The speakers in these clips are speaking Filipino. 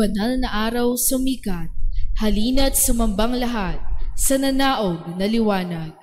Banal na araw sumikat, halina't sumambang lahat sa nanaog na liwanag.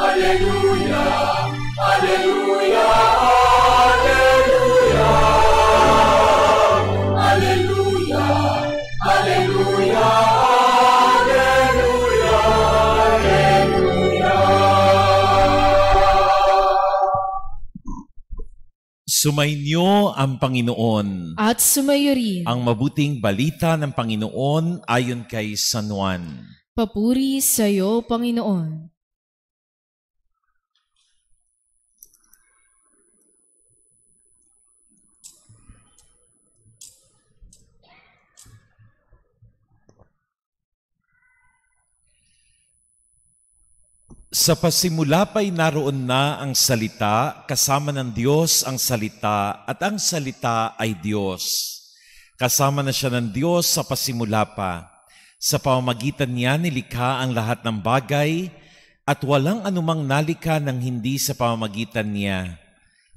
Aleluya, aleluya, aleluya. Aleluya, aleluya, aleluya, Sumainyo ang Panginoon at sumayo rin ang mabuting balita ng Panginoon ayon kay San Juan. Papuri sa iyo, Panginoon. Sa pasimula pa'y naroon na ang salita, kasama ng Diyos ang salita, at ang salita ay Diyos. Kasama na siya ng Diyos sa pasimula pa. Sa pamamagitan niya nilikha ang lahat ng bagay, at walang anumang nalika ng hindi sa pamamagitan niya.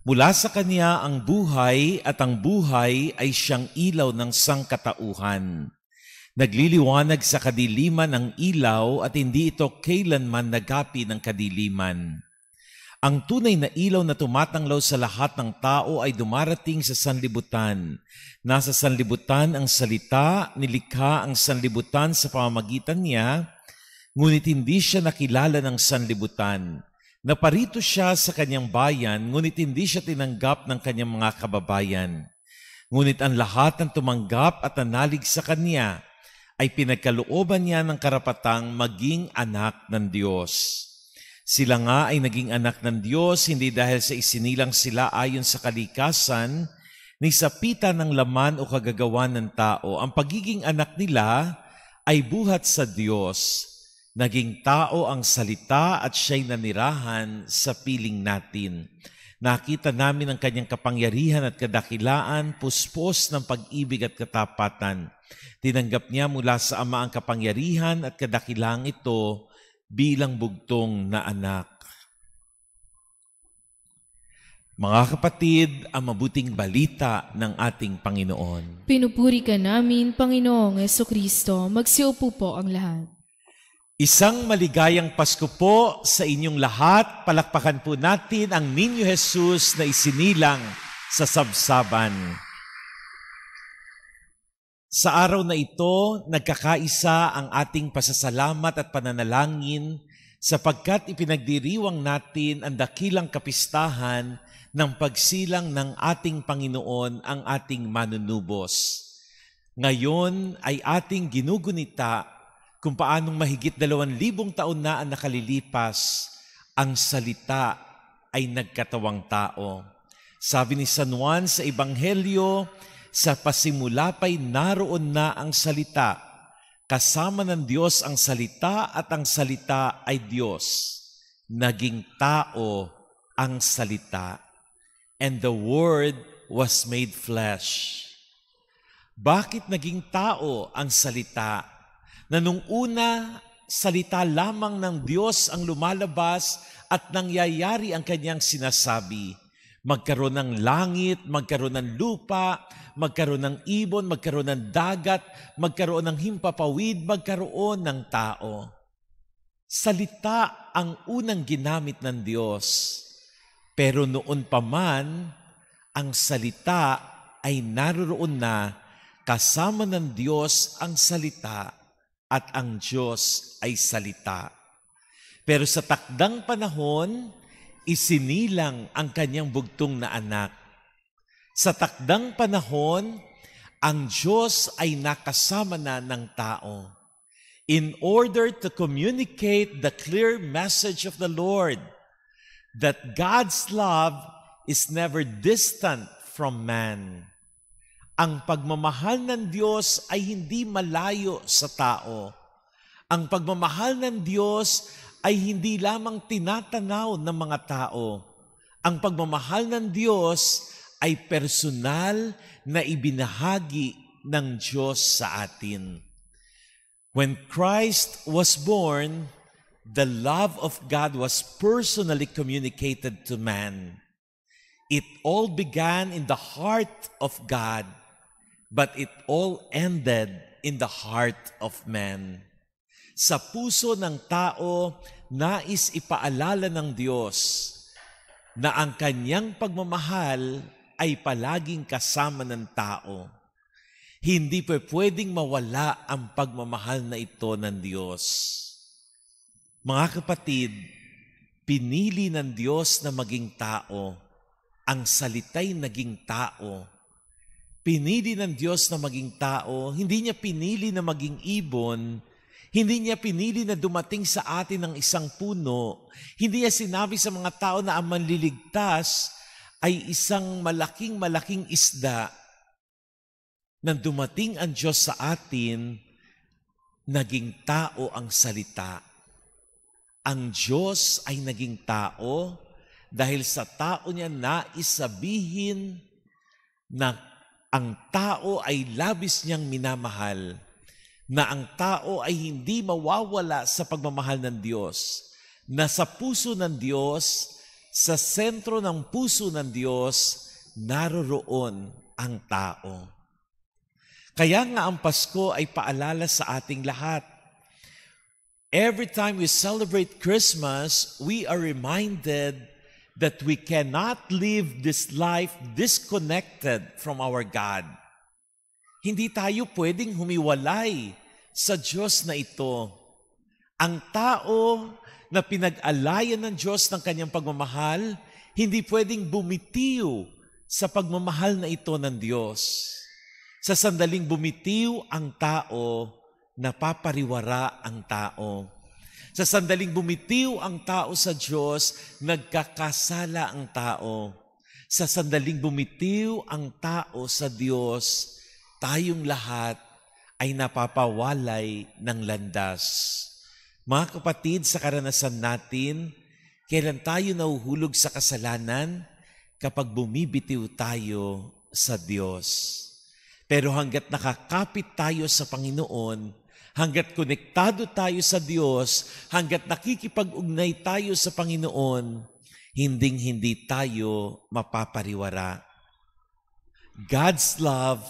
Mula sa kanya ang buhay at ang buhay ay siyang ilaw ng sangkatauhan. Nagliliwanag sa kadiliman ang ilaw at hindi ito kailanman nagapi ng kadiliman. Ang tunay na ilaw na tumatanglaw sa lahat ng tao ay dumarating sa sanlibutan. Nasa sanlibutan ang salita, nilikha ang sanlibutan sa pamamagitan niya, ngunit hindi siya nakilala ng sanlibutan. Naparito siya sa kanyang bayan, ngunit hindi siya tinanggap ng kanyang mga kababayan. Ngunit ang lahat ng tumanggap at nanalig sa kanya ay pinagkalooban niya ng karapatang maging anak ng Diyos. Sila nga ay naging anak ng Diyos hindi dahil sa isinilang sila ayon sa kalikasan ni sapita ng laman o kagagawan ng tao. Ang pagiging anak nila ay buhat sa Diyos. Naging tao ang salita at siya'y nanirahan sa piling natin. Nakita namin ang kanyang kapangyarihan at kadakilaan, puspos ng pag-ibig at katapatan. Tinanggap niya mula sa Ama ang kapangyarihan at kadakilang ito bilang bugtong na anak. Mga kapatid, ang mabuting balita ng ating Panginoon. Pinupuri ka namin, Panginoong Yeso Kristo. Magsiupo po ang lahat. Isang maligayang Pasko po sa inyong lahat. Palakpakan po natin ang Ninyo Jesus na isinilang sa Sabsaban. Sa araw na ito, nagkakaisa ang ating pasasalamat at pananalangin sapagkat ipinagdiriwang natin ang dakilang kapistahan ng pagsilang ng ating Panginoon ang ating manunubos. Ngayon ay ating ginugunita kung paanong mahigit dalawang libong taon na ang nakalilipas, ang salita ay nagkatawang tao. Sabi ni San Juan sa Ebanghelyo, sa pasimula pa'y naroon na ang salita. Kasama ng Diyos ang salita at ang salita ay Diyos. Naging tao ang salita. And the Word was made flesh. Bakit naging tao ang salita? Na nung una, salita lamang ng Diyos ang lumalabas at nangyayari ang kanyang sinasabi. Magkaroon ng langit, magkaroon ng lupa, magkaroon ng ibon, magkaroon ng dagat, magkaroon ng himpapawid, magkaroon ng tao. Salita ang unang ginamit ng Diyos. Pero noon pa man, ang salita ay naroroon na kasama ng Diyos ang salita at ang Diyos ay salita. Pero sa takdang panahon, isinilang ang kanyang bugtong na anak. Sa takdang panahon, ang Diyos ay nakasama na ng tao in order to communicate the clear message of the Lord that God's love is never distant from man. Ang pagmamahal ng Diyos ay hindi malayo sa tao. Ang pagmamahal ng Diyos ay hindi lamang tinatanaw ng mga tao. Ang pagmamahal ng Diyos ay personal na ibinahagi ng Diyos sa atin. When Christ was born, the love of God was personally communicated to man. It all began in the heart of God, but it all ended in the heart of man sa puso ng tao nais ipaalala ng Diyos na ang kanyang pagmamahal ay palaging kasama ng tao. Hindi pa pwedeng mawala ang pagmamahal na ito ng Diyos. Mga kapatid, pinili ng Diyos na maging tao. Ang salita'y naging tao. Pinili ng Diyos na maging tao, hindi niya pinili na maging ibon, hindi niya pinili na dumating sa atin ang isang puno. Hindi niya sinabi sa mga tao na ang manliligtas ay isang malaking-malaking isda nang dumating ang Diyos sa atin, naging tao ang salita. Ang Diyos ay naging tao dahil sa tao niya naisabihin na ang tao ay labis niyang minamahal na ang tao ay hindi mawawala sa pagmamahal ng Diyos, na sa puso ng Diyos, sa sentro ng puso ng Diyos, naroroon ang tao. Kaya nga ang Pasko ay paalala sa ating lahat. Every time we celebrate Christmas, we are reminded that we cannot live this life disconnected from our God hindi tayo pwedeng humiwalay sa Diyos na ito. Ang tao na pinag-alayan ng Diyos ng kanyang pagmamahal, hindi pwedeng bumitiw sa pagmamahal na ito ng Diyos. Sa sandaling bumitiw ang tao, napapariwara ang tao. Sa sandaling bumitiw ang tao sa Diyos, nagkakasala ang tao. Sa sandaling bumitiw ang tao sa Diyos, tayong lahat ay napapawalay ng landas. Mga kapatid, sa karanasan natin, kailan tayo nauhulog sa kasalanan? Kapag bumibitiw tayo sa Diyos. Pero hanggat nakakapit tayo sa Panginoon, hanggat konektado tayo sa Diyos, hanggat nakikipag-ugnay tayo sa Panginoon, hinding-hindi tayo mapapariwara. God's love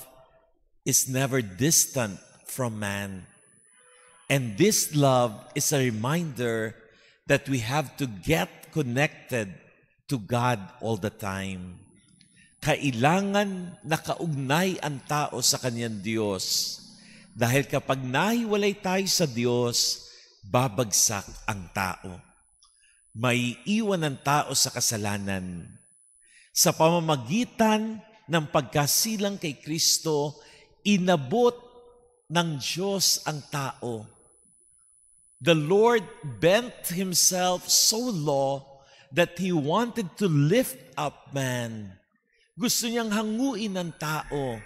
is never distant from man. And this love is a reminder that we have to get connected to God all the time. Kailangan nakaugnay ang tao sa kanyang Diyos. Dahil kapag nahiwalay tayo sa Diyos, babagsak ang tao. May iwan ang tao sa kasalanan. Sa pamamagitan ng pagkasilang kay Kristo, inabot ng Diyos ang tao. The Lord bent Himself so low that He wanted to lift up man. Gusto niyang hanguin ang tao,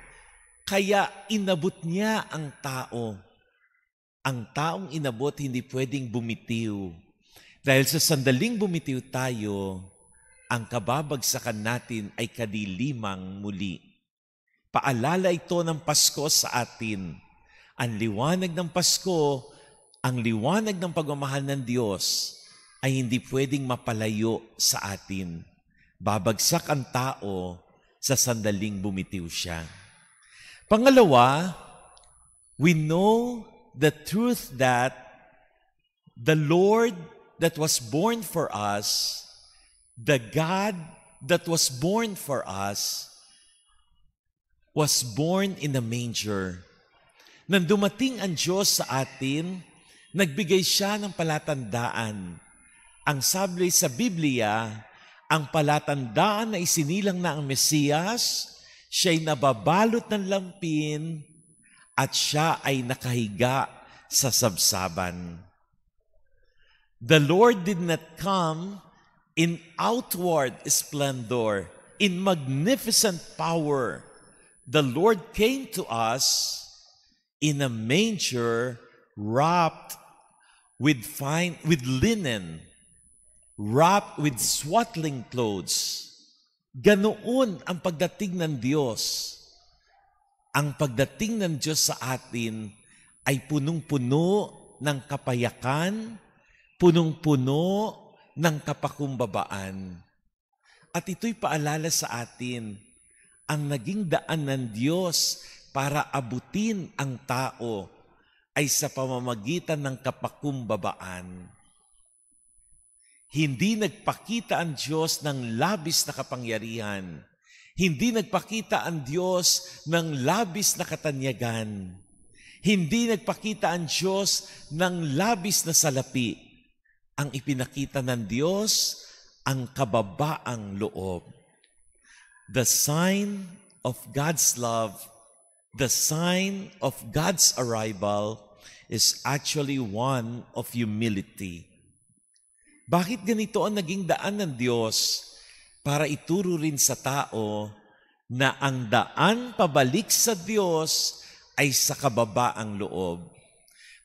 kaya inabot niya ang tao. Ang taong inabot hindi pwedeng bumitiw. Dahil sa sandaling bumitiw tayo, ang kababagsakan natin ay kadilimang muli. Paalala ito ng Pasko sa atin. Ang liwanag ng Pasko, ang liwanag ng pagmamahal ng Diyos ay hindi pwedeng mapalayo sa atin. Babagsak ang tao sa sandaling bumitiw siya. Pangalawa, we know the truth that the Lord that was born for us, the God that was born for us, was born in a manger. Nang dumating ang Diyos sa atin, nagbigay siya ng palatandaan. Ang sabi sa Biblia, ang palatandaan na isinilang na ang Mesiyas, siya'y nababalot ng lampin at siya ay nakahiga sa sabsaban. The Lord did not come in outward splendor, in magnificent power, the Lord came to us in a manger wrapped with fine with linen, wrapped with swaddling clothes. Ganoon ang pagdating ng Diyos. Ang pagdating ng Diyos sa atin ay punong-puno ng kapayakan, punong-puno ng kapakumbabaan. At ito'y paalala sa atin ang naging daan ng Diyos para abutin ang tao ay sa pamamagitan ng kapakumbabaan. Hindi nagpakita ang Diyos ng labis na kapangyarihan. Hindi nagpakita ang Diyos ng labis na katanyagan. Hindi nagpakita ang Diyos ng labis na salapi. Ang ipinakita ng Diyos, ang kababaang loob the sign of God's love, the sign of God's arrival is actually one of humility. Bakit ganito ang naging daan ng Diyos para ituro rin sa tao na ang daan pabalik sa Diyos ay sa kababaang loob?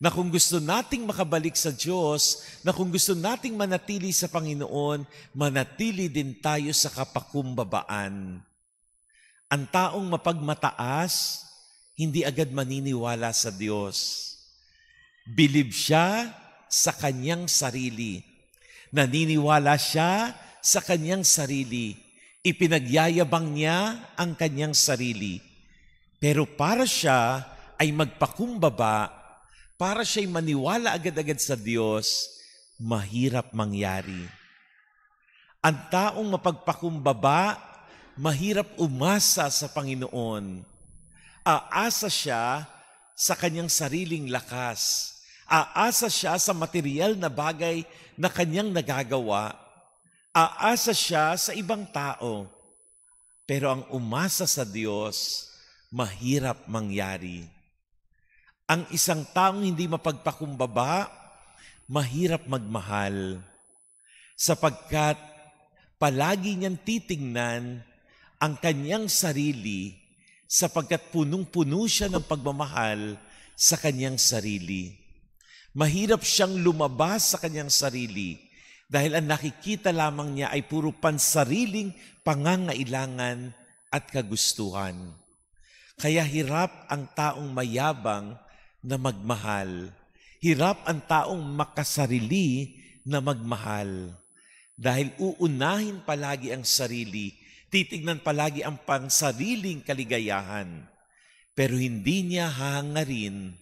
na kung gusto nating makabalik sa Diyos, na kung gusto nating manatili sa Panginoon, manatili din tayo sa kapakumbabaan. Ang taong mapagmataas, hindi agad maniniwala sa Diyos. Bilib siya sa kanyang sarili. Naniniwala siya sa kanyang sarili. Ipinagyayabang niya ang kanyang sarili. Pero para siya ay magpakumbaba para siya'y maniwala agad-agad sa Diyos, mahirap mangyari. Ang taong mapagpakumbaba, mahirap umasa sa Panginoon. Aasa siya sa kanyang sariling lakas. Aasa siya sa material na bagay na kanyang nagagawa. Aasa siya sa ibang tao. Pero ang umasa sa Diyos, mahirap mangyari ang isang taong hindi mapagpakumbaba, mahirap magmahal sapagkat palagi niyang titingnan ang kanyang sarili sapagkat punong-puno siya ng pagmamahal sa kanyang sarili. Mahirap siyang lumabas sa kanyang sarili dahil ang nakikita lamang niya ay puro pansariling pangangailangan at kagustuhan. Kaya hirap ang taong mayabang na magmahal. Hirap ang taong makasarili na magmahal. Dahil uunahin palagi ang sarili, titignan palagi ang pansariling kaligayahan. Pero hindi niya hahangarin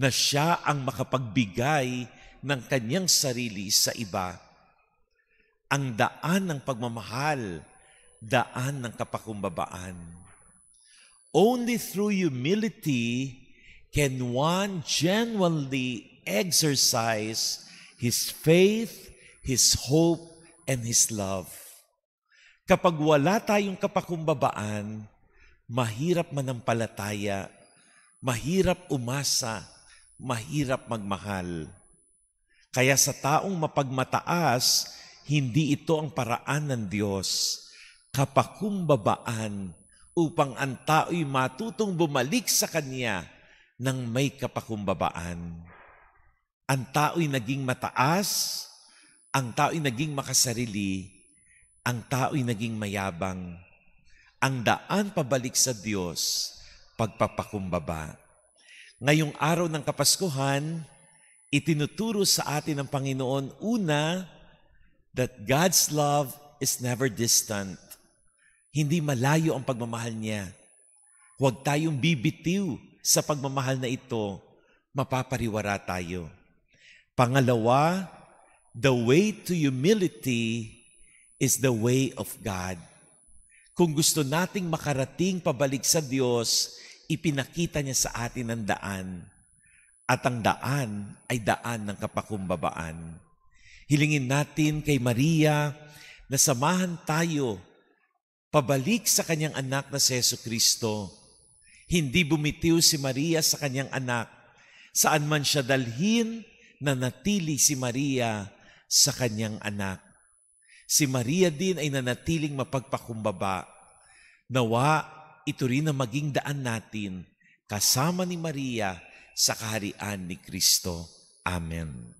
na siya ang makapagbigay ng kanyang sarili sa iba. Ang daan ng pagmamahal, daan ng kapakumbabaan. Only through humility Can one genuinely exercise his faith, his hope, and his love? Kapag wala tayong kapakumbabaan, mahirap manampalataya, mahirap umasa, mahirap magmahal. Kaya sa taong mapagmataas, hindi ito ang paraan ng Diyos. Kapakumbabaan upang ang tao'y matutong bumalik sa Kanya ng may kapakumbabaan. Ang tao'y naging mataas, ang tao'y naging makasarili, ang tao'y naging mayabang. Ang daan pabalik sa Diyos, pagpapakumbaba. Ngayong araw ng Kapaskuhan, itinuturo sa atin ng Panginoon, una, that God's love is never distant. Hindi malayo ang pagmamahal niya. Huwag tayong bibitiw sa pagmamahal na ito, mapapariwara tayo. Pangalawa, the way to humility is the way of God. Kung gusto nating makarating pabalik sa Diyos, ipinakita niya sa atin ang daan. At ang daan ay daan ng kapakumbabaan. Hilingin natin kay Maria na samahan tayo pabalik sa kanyang anak na si Yeso Kristo hindi bumitiw si Maria sa kanyang anak, saan man siya dalhin, nanatili si Maria sa kanyang anak. Si Maria din ay nanatiling mapagpakumbaba. Nawa, ito rin ang maging daan natin kasama ni Maria sa kaharian ni Kristo. Amen.